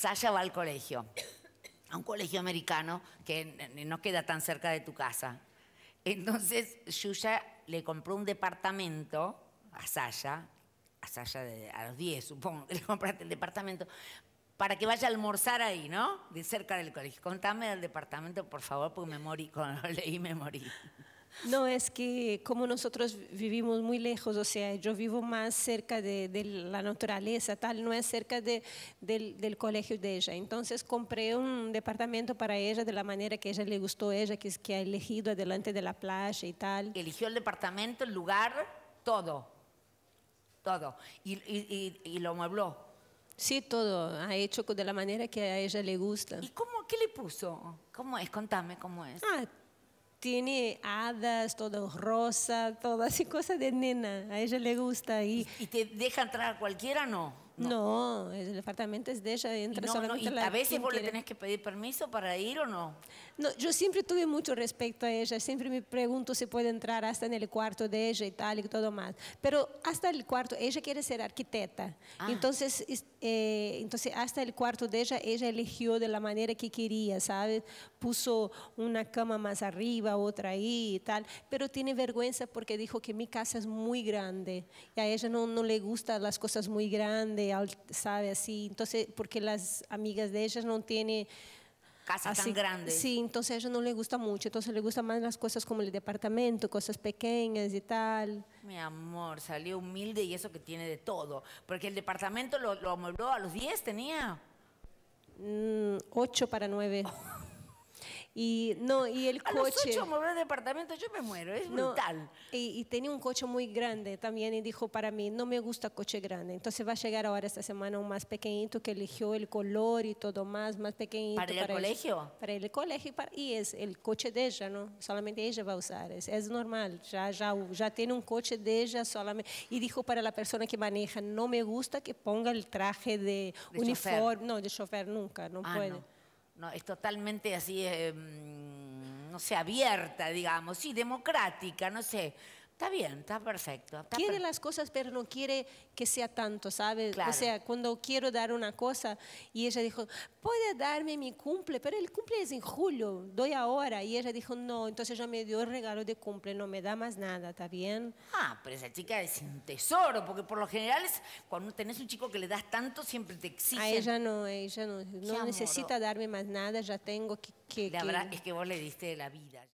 Saya va al colegio, a un colegio americano que no queda tan cerca de tu casa. Entonces Yuya le compró un departamento a Saya, a Sasha a los 10 supongo, le compraste el departamento, para que vaya a almorzar ahí, ¿no? De cerca del colegio. Contame del departamento, por favor, porque me morí, cuando lo leí me morí. No, es que como nosotros vivimos muy lejos, o sea, yo vivo más cerca de, la naturaleza, tal, no es cerca del, colegio de ella. Entonces compré un departamento para ella de la manera que ella le gustó, ella que, que ha elegido adelante de la playa y tal. Eligió el departamento, el lugar, todo, todo, y, lo muebló. Sí, todo. Ha hecho de la manera que a ella le gusta. ¿Y cómo, qué le puso? ¿Cómo es? Contame cómo es. Ah, tiene hadas, todo rosa, todas así, cosas de nena. A ella le gusta. ¿Y, ¿Y te deja entrar a cualquiera no? No, el apartamento es de ella, entra solamente A veces vos le tenés que pedir permiso para ir o no. No, yo siempre tuve mucho respeto a ella, siempre me pregunto si puede entrar hasta en el cuarto de ella y tal y todo más. Pero hasta el cuarto, ella quiere ser arquitecta, ah. entonces, eh, entonces hasta el cuarto de ella, ella eligió de la manera que quería, ¿sabes? Puso una cama más arriba, otra ahí y tal, pero tiene vergüenza porque dijo que mi casa es muy grande y a ella no, no le gustan las cosas muy grandes sabe, así. Entonces, porque las amigas de ellas no tiene casa Así, tan grande. Sí, entonces a ella no le gusta mucho, entonces le gustan más las cosas como el departamento, cosas pequeñas y tal. Mi amor, salió humilde y eso que tiene de todo, porque el departamento lo, lo a los 10, tenía. 8 mm, para 9. Y no, y el coche. Los ocho de departamento, yo me muero, es brutal. Y, tenía un coche muy grande también y dijo para mí, no me gusta coche grande. Entonces va a llegar ahora esta semana un más pequeñito que eligió el color y todo más, más pequeñito. ¿Para, el colegio? para el colegio para, y es el coche de ella, ¿no? Solamente ella va a usar, es, normal, ya, ya, ya tiene un coche de ella solamente. Y dijo para la persona que maneja, no me gusta que ponga el traje de, uniforme, no, de chofer nunca, no ah, puede es totalmente así, em, no sé, abierta, digamos, sí, democrática, no sé. Está bien, está perfecto. quiere las cosas, pero no quiere que sea tanto, ¿sabes? O sea, cuando quiero dar una cosa y ella dijo, puede darme mi cumple, pero el cumple es en julio, doy ahora. Y ella dijo, no, entonces ya me dio el regalo de cumple, no me da más nada, ¿está bien? Ah, pero esa chica es un tesoro, porque por lo general es, cuando tenés un chico que le das tanto, siempre te exige. A ella no, ella no, necesita darme más nada, ya tengo que... la verdad que... es que vos le diste la vida.